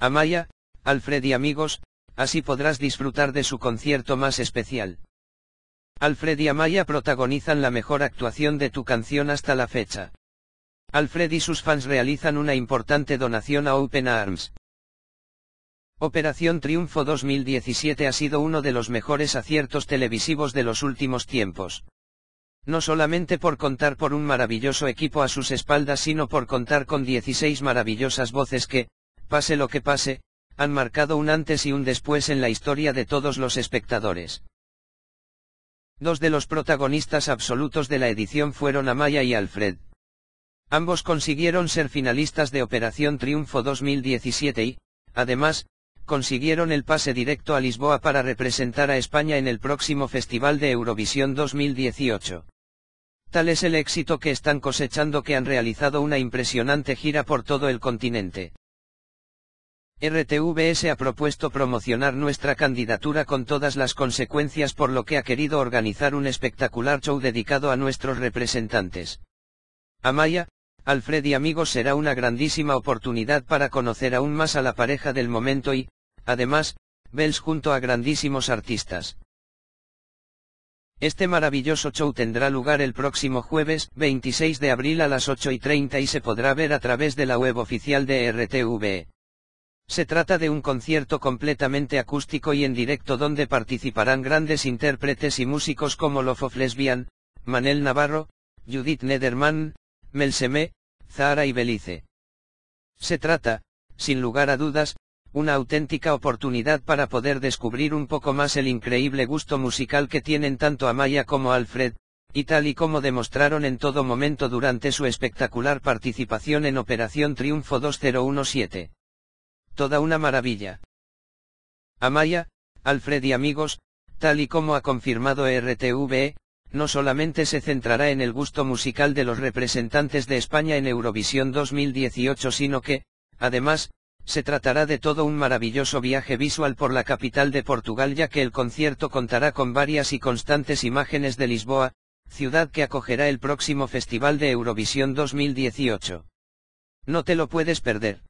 Amaya, Alfred y amigos, así podrás disfrutar de su concierto más especial. Alfred y Amaya protagonizan la mejor actuación de tu canción hasta la fecha. Alfred y sus fans realizan una importante donación a Open Arms. Operación Triunfo 2017 ha sido uno de los mejores aciertos televisivos de los últimos tiempos. No solamente por contar por un maravilloso equipo a sus espaldas, sino por contar con 16 maravillosas voces que, pase lo que pase, han marcado un antes y un después en la historia de todos los espectadores. Dos de los protagonistas absolutos de la edición fueron Amaya y Alfred. Ambos consiguieron ser finalistas de Operación Triunfo 2017 y, además, consiguieron el pase directo a Lisboa para representar a España en el próximo Festival de Eurovisión 2018. Tal es el éxito que están cosechando que han realizado una impresionante gira por todo el continente. RTVS ha propuesto promocionar nuestra candidatura con todas las consecuencias por lo que ha querido organizar un espectacular show dedicado a nuestros representantes. Amaya, Alfred y amigos será una grandísima oportunidad para conocer aún más a la pareja del momento y, además, Bells junto a grandísimos artistas. Este maravilloso show tendrá lugar el próximo jueves 26 de abril a las 8 y 30 y se podrá ver a través de la web oficial de RTVE. Se trata de un concierto completamente acústico y en directo donde participarán grandes intérpretes y músicos como Lofoflesbian, Lesbian, Manel Navarro, Judith Nederman, Melsemé, Zara y Belice. Se trata, sin lugar a dudas, una auténtica oportunidad para poder descubrir un poco más el increíble gusto musical que tienen tanto Amaya como Alfred, y tal y como demostraron en todo momento durante su espectacular participación en Operación Triunfo 2017. Toda una maravilla. Amaya, Alfred y amigos, tal y como ha confirmado RTVE, no solamente se centrará en el gusto musical de los representantes de España en Eurovisión 2018, sino que, además, se tratará de todo un maravilloso viaje visual por la capital de Portugal ya que el concierto contará con varias y constantes imágenes de Lisboa, ciudad que acogerá el próximo Festival de Eurovisión 2018. No te lo puedes perder.